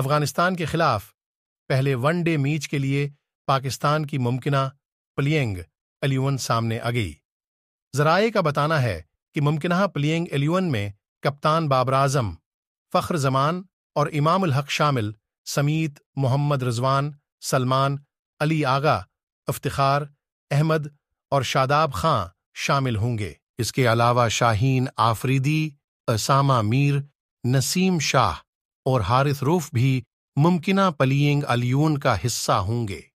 अफगानिस्तान के खिलाफ पहले वनडे मीच के लिए पाकिस्तान की मुमकिना प्लियंग एलिवन सामने आ गई जराए का बताना है कि मुमकिन प्लियंग एलिवन में कप्तान बाबर आजम फख्र जमान और इमाम हक शामिल समीत मोहम्मद रिजवान सलमान अली आगा इफ्तार अहमद और शादाब खां शामिल होंगे इसके अलावा शाहीन आफरीदी असामा मीर नसीम शाह और हारिस रूफ भी मुमकिना पलियंग अलियून का हिस्सा होंगे